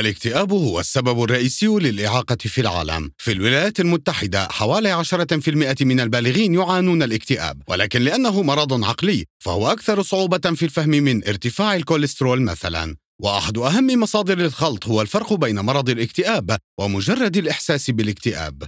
الاكتئاب هو السبب الرئيسي للإعاقة في العالم في الولايات المتحدة حوالي 10% من البالغين يعانون الاكتئاب ولكن لأنه مرض عقلي فهو أكثر صعوبة في الفهم من ارتفاع الكوليسترول مثلاً واحد اهم مصادر الخلط هو الفرق بين مرض الاكتئاب ومجرد الاحساس بالاكتئاب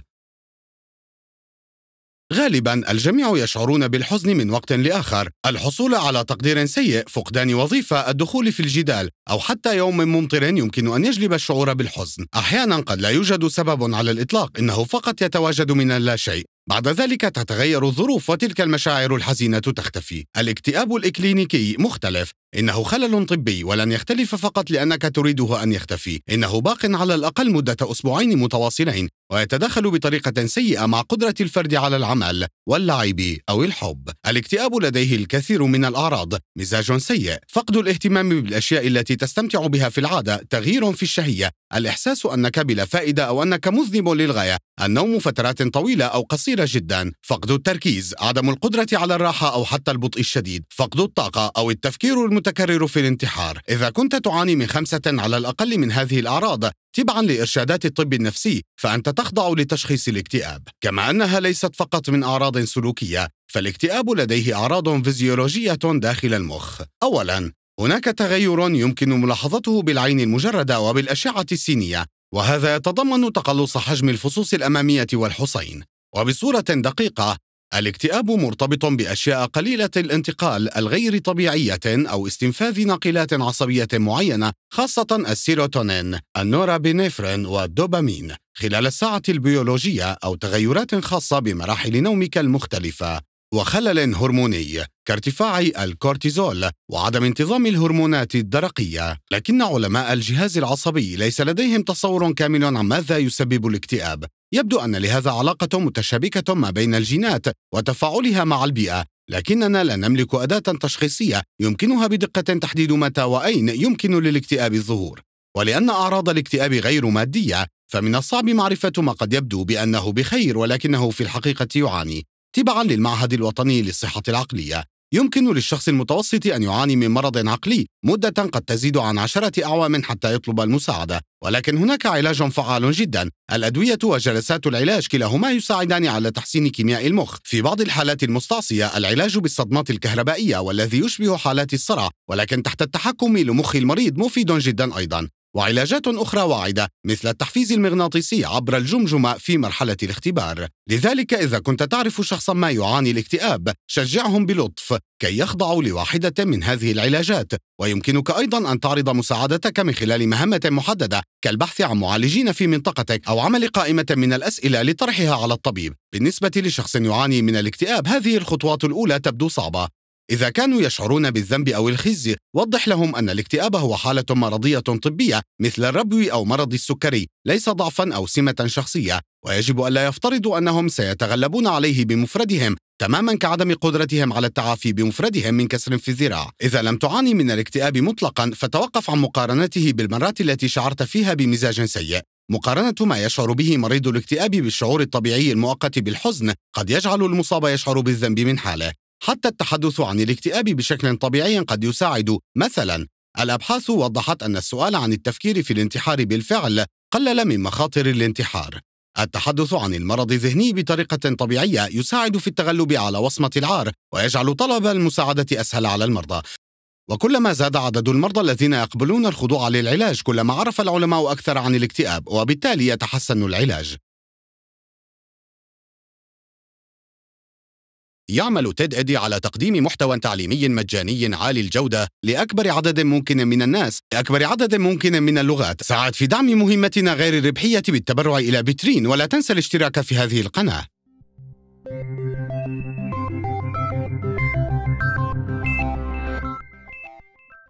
غالبا الجميع يشعرون بالحزن من وقت لاخر، الحصول على تقدير سيء، فقدان وظيفه، الدخول في الجدال، او حتى يوم ممطر يمكن ان يجلب الشعور بالحزن، احيانا قد لا يوجد سبب على الاطلاق، انه فقط يتواجد من اللاشيء بعد ذلك تتغير الظروف وتلك المشاعر الحزينة تختفي. الاكتئاب الإكلينيكي مختلف، إنه خلل طبي ولن يختلف فقط لأنك تريده أن يختفي إنه باق على الأقل مدة أسبوعين متواصلين ويتدخل بطريقة سيئة مع قدرة الفرد على العمل واللعب أو الحب الاكتئاب لديه الكثير من الأعراض مزاج سيء فقد الاهتمام بالأشياء التي تستمتع بها في العادة تغيير في الشهية الإحساس أنك بلا فائدة أو أنك مذنب للغاية النوم فترات طويلة أو قصيرة جدا فقد التركيز عدم القدرة على الراحة أو حتى البطء الشديد فقد الطاقة أو التفكير المت المتكرر في الانتحار إذا كنت تعاني من خمسة على الأقل من هذه الأعراض تبعا لإرشادات الطب النفسي فأنت تخضع لتشخيص الاكتئاب كما أنها ليست فقط من أعراض سلوكية فالاكتئاب لديه أعراض فيزيولوجية داخل المخ أولا هناك تغير يمكن ملاحظته بالعين المجردة وبالأشعة السينية وهذا يتضمن تقلص حجم الفصوص الأمامية والحصين وبصورة دقيقة الاكتئاب مرتبط بأشياء قليلة الانتقال الغير طبيعية أو استنفاذ ناقلات عصبية معينة خاصة السيروتونين، النورابينفرين والدوبامين خلال الساعة البيولوجية أو تغيرات خاصة بمراحل نومك المختلفة. وخلل هرموني كارتفاع الكورتيزول وعدم انتظام الهرمونات الدرقية لكن علماء الجهاز العصبي ليس لديهم تصور كامل عن ماذا يسبب الاكتئاب يبدو أن لهذا علاقة متشابكة ما بين الجينات وتفاعلها مع البيئة لكننا لا نملك أداة تشخيصية يمكنها بدقة تحديد متى وأين يمكن للاكتئاب الظهور ولأن أعراض الاكتئاب غير مادية فمن الصعب معرفة ما قد يبدو بأنه بخير ولكنه في الحقيقة يعاني تبعا للمعهد الوطني للصحة العقلية يمكن للشخص المتوسط أن يعاني من مرض عقلي مدة قد تزيد عن عشرة أعوام حتى يطلب المساعدة ولكن هناك علاج فعال جدا الأدوية وجلسات العلاج كلاهما يساعدان على تحسين كيمياء المخ في بعض الحالات المستعصية العلاج بالصدمات الكهربائية والذي يشبه حالات الصرع ولكن تحت التحكم لمخ المريض مفيد جدا أيضا وعلاجات أخرى واعدة مثل التحفيز المغناطيسي عبر الجمجمة في مرحلة الاختبار لذلك إذا كنت تعرف شخصا ما يعاني الاكتئاب شجعهم بلطف كي يخضعوا لواحدة من هذه العلاجات ويمكنك أيضا أن تعرض مساعدتك من خلال مهمة محددة كالبحث عن معالجين في منطقتك أو عمل قائمة من الأسئلة لطرحها على الطبيب بالنسبة لشخص يعاني من الاكتئاب هذه الخطوات الأولى تبدو صعبة إذا كانوا يشعرون بالذنب أو الخزي، وضح لهم أن الاكتئاب هو حالة مرضية طبية مثل الربو أو مرض السكري، ليس ضعفا أو سمة شخصية، ويجب ألا يفترضوا أنهم سيتغلبون عليه بمفردهم تماما كعدم قدرتهم على التعافي بمفردهم من كسر في الذراع إذا لم تعاني من الاكتئاب مطلقا فتوقف عن مقارنته بالمرات التي شعرت فيها بمزاج سيء مقارنة ما يشعر به مريض الاكتئاب بالشعور الطبيعي المؤقت بالحزن قد يجعل المصاب يشعر بالذنب من حاله حتى التحدث عن الاكتئاب بشكل طبيعي قد يساعد مثلا الابحاث وضحت ان السؤال عن التفكير في الانتحار بالفعل قلل من مخاطر الانتحار التحدث عن المرض الذهني بطريقه طبيعيه يساعد في التغلب على وصمه العار ويجعل طلب المساعده اسهل على المرضى وكلما زاد عدد المرضى الذين يقبلون الخضوع للعلاج كلما عرف العلماء اكثر عن الاكتئاب وبالتالي يتحسن العلاج يعمل تيد إدي على تقديم محتوى تعليمي مجاني عالي الجودة لأكبر عدد ممكن من الناس لاكبر عدد ممكن من اللغات ساعد في دعم مهمتنا غير الربحية بالتبرع إلى بترين ولا تنسى الاشتراك في هذه القناة